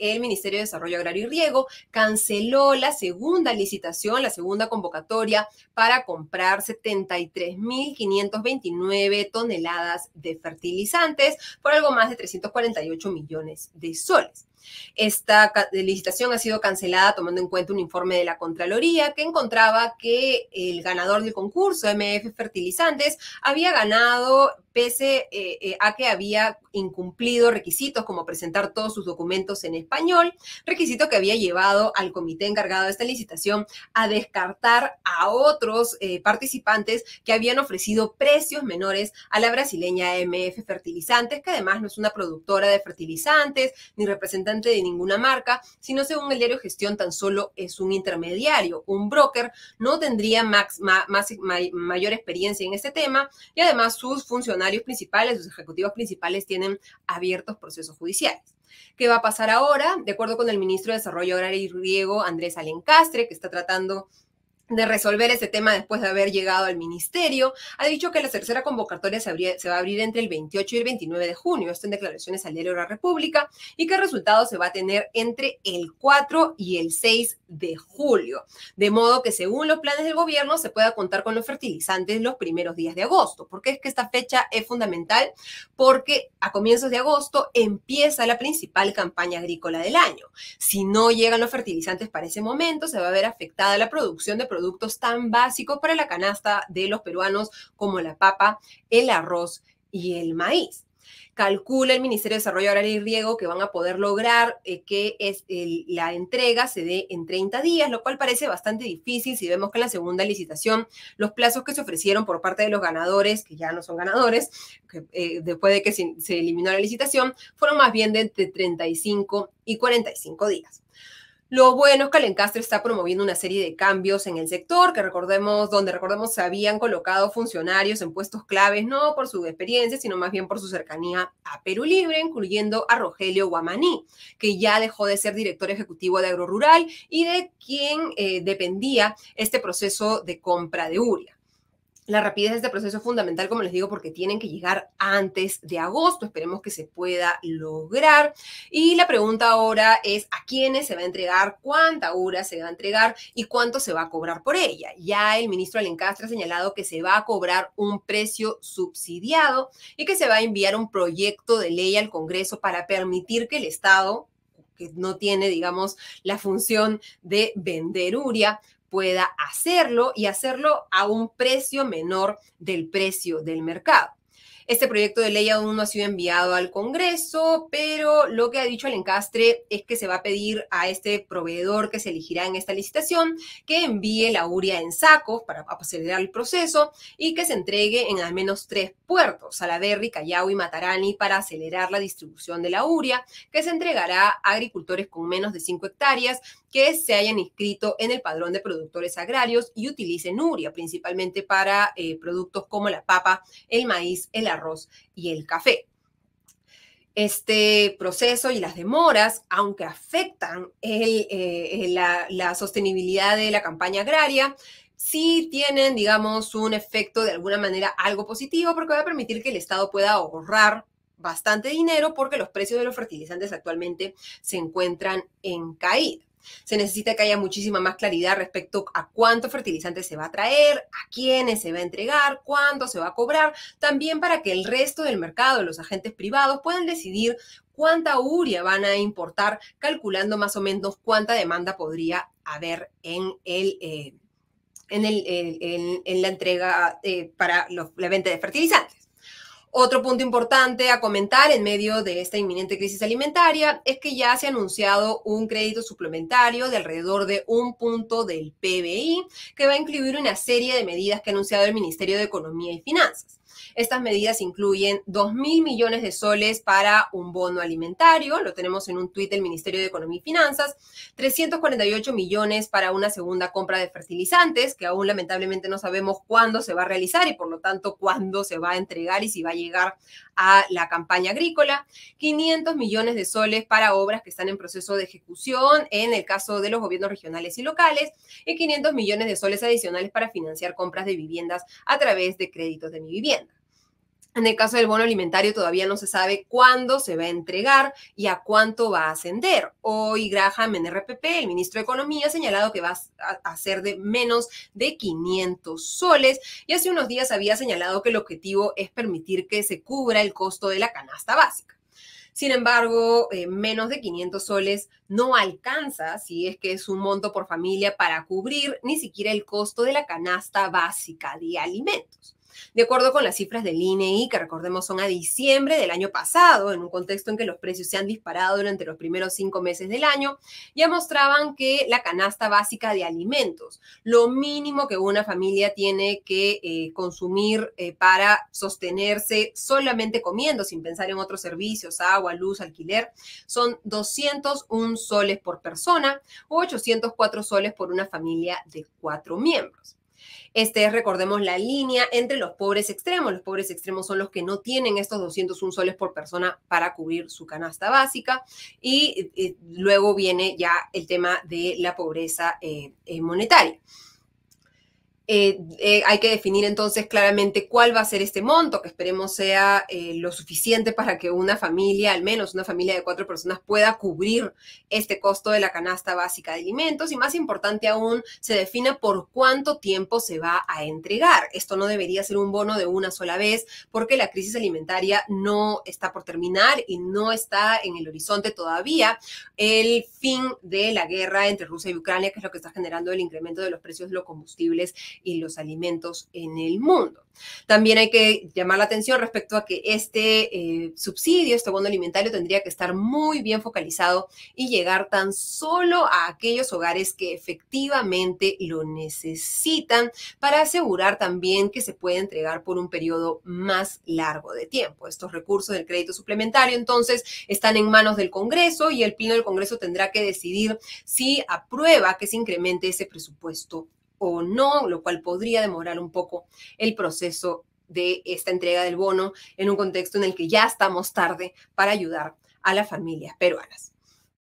el Ministerio de Desarrollo Agrario y Riego canceló la segunda licitación, la segunda convocatoria para comprar 73.529 toneladas de fertilizantes por algo más de 348 millones de soles. Esta licitación ha sido cancelada tomando en cuenta un informe de la Contraloría que encontraba que el ganador del concurso, MF Fertilizantes, había ganado pese eh, eh, a que había incumplido requisitos como presentar todos sus documentos en español español, requisito que había llevado al comité encargado de esta licitación a descartar a otros eh, participantes que habían ofrecido precios menores a la brasileña MF Fertilizantes, que además no es una productora de fertilizantes ni representante de ninguna marca, sino según el diario Gestión tan solo es un intermediario, un broker, no tendría mayor experiencia en este tema y además sus funcionarios principales, sus ejecutivos principales tienen abiertos procesos judiciales. ¿Qué va a pasar ahora? De acuerdo con el ministro de Desarrollo Agrario y Riego, Andrés Alencastre, que está tratando de resolver ese tema después de haber llegado al ministerio, ha dicho que la tercera convocatoria se, va a abrir entre el 28 y el 29 de junio, esto en declaraciones al diario de la República, y que el resultado se va a tener entre el 4 y el 6 de julio, de modo que según los planes del gobierno se pueda contar con los fertilizantes los primeros días de agosto. porque es que esta fecha es fundamental? Porque a comienzos de agosto empieza la principal campaña agrícola del año. Si no llegan los fertilizantes para ese momento, se va a ver afectada la producción de productos tan básicos para la canasta de los peruanos como la papa, el arroz y el maíz. Calcula el Ministerio de Desarrollo Agrario y Riego que van a poder lograr eh, que la entrega se dé en 30 días, lo cual parece bastante difícil si vemos que en la segunda licitación los plazos que se ofrecieron por parte de los ganadores, que ya no son ganadores, eh, después de que se, eliminó la licitación, fueron más bien de entre 35 y 45 días. Lo bueno es que Alencastre está promoviendo una serie de cambios en el sector, que recordemos, donde recordemos se habían colocado funcionarios en puestos claves, no por su experiencia, sino más bien por su cercanía a Perú Libre, incluyendo a Rogelio Guamaní, que ya dejó de ser director ejecutivo de Agro Rural y de quien eh, dependía este proceso de compra de Uria. La rapidez de este proceso es fundamental, como les digo, porque tienen que llegar antes de agosto. Esperemos que se pueda lograr. Y la pregunta ahora es a quiénes se va a entregar, cuánta hora se va a entregar y cuánto se va a cobrar por ella. Ya el ministro Alencastra ha señalado que se va a cobrar un precio subsidiado y que se va a enviar un proyecto de ley al Congreso para permitir que el Estado que no tiene, digamos, la función de vender uria, pueda hacerlo y hacerlo a un precio menor del precio del mercado. Este proyecto de ley aún no ha sido enviado al Congreso, pero lo que ha dicho el encastre es que se va a pedir a este proveedor que se elegirá en esta licitación que envíe la uria en sacos para acelerar el proceso y que se entregue en al menos tres puertos, Salaberry, Callao y Matarani, para acelerar la distribución de la uria, que se entregará a agricultores con menos de 5 hectáreas que se hayan inscrito en el padrón de productores agrarios y utilicen uria, principalmente para eh, productos como la papa, el maíz, el arroz arroz y el café. Este proceso y las demoras, aunque afectan eh, la sostenibilidad de la campaña agraria, sí tienen, digamos, un efecto de alguna manera algo positivo porque va a permitir que el Estado pueda ahorrar bastante dinero porque los precios de los fertilizantes actualmente se encuentran en caída. Se necesita que haya muchísima más claridad respecto a cuánto fertilizante se va a traer, a quiénes se va a entregar, cuánto se va a cobrar, también para que el resto del mercado, los agentes privados, puedan decidir cuánta uria van a importar, calculando más o menos cuánta demanda podría haber en el... Eh, eh, en, la entrega eh, para los, la venta de fertilizantes. Otro punto importante a comentar en medio de esta inminente crisis alimentaria es que ya se ha anunciado un crédito suplementario de alrededor de un punto del PBI que va a incluir una serie de medidas que ha anunciado el Ministerio de Economía y Finanzas. Estas medidas incluyen 2.000 millones de soles para un bono alimentario, lo tenemos en un tuit del Ministerio de Economía y Finanzas, 348 millones para una segunda compra de fertilizantes, que aún lamentablemente no sabemos cuándo se va a realizar y por lo tanto cuándo se va a entregar y si va a llegar a la campaña agrícola, 500 millones de soles para obras que están en proceso de ejecución en el caso de los gobiernos regionales y locales y 500 millones de soles adicionales para financiar compras de viviendas a través de créditos de mi vivienda. En el caso del bono alimentario todavía no se sabe cuándo se va a entregar y a cuánto va a ascender. Hoy Graham en RPP, el ministro de Economía, ha señalado que va a ser de menos de 500 soles y hace unos días había señalado que el objetivo es permitir que se cubra el costo de la canasta básica. Sin embargo, eh, menos de 500 soles no alcanza, si es que es un monto por familia, para cubrir ni siquiera el costo de la canasta básica de alimentos. De acuerdo con las cifras del INEI, e que recordemos son a diciembre del año pasado, en un contexto en que los precios se han disparado durante los primeros cinco meses del año, ya mostraban que la canasta básica de alimentos, lo mínimo que una familia tiene que eh, consumir eh, para sostenerse solamente comiendo, sin pensar en otros servicios, agua, luz, alquiler, son 201 soles por persona o 804 soles por una familia de cuatro miembros. Este es, recordemos, la línea entre los pobres extremos. Los pobres extremos son los que no tienen estos 201 soles por persona para cubrir su canasta básica. Y, luego viene ya el tema de la pobreza eh, eh, monetaria. Eh, eh, hay que definir entonces claramente cuál va a ser este monto, que esperemos sea eh, lo suficiente para que una familia, al menos una familia de cuatro personas, pueda cubrir este costo de la canasta básica de alimentos. Y más importante aún, se defina por cuánto tiempo se va a entregar. Esto no debería ser un bono de una sola vez, porque la crisis alimentaria no está por terminar y no está en el horizonte todavía el fin de la guerra entre Rusia y Ucrania, que es lo que está generando el incremento de los precios de los combustibles y los alimentos en el mundo. También hay que llamar la atención respecto a que este eh, subsidio, este bono alimentario, tendría que estar muy bien focalizado y llegar tan solo a aquellos hogares que efectivamente lo necesitan para asegurar también que se puede entregar por un periodo más largo de tiempo. Estos recursos del crédito suplementario entonces están en manos del Congreso y el Pleno del Congreso tendrá que decidir si aprueba que se incremente ese presupuesto o no, lo cual podría demorar un poco el proceso de esta entrega del bono en un contexto en el que ya estamos tarde para ayudar a las familias peruanas.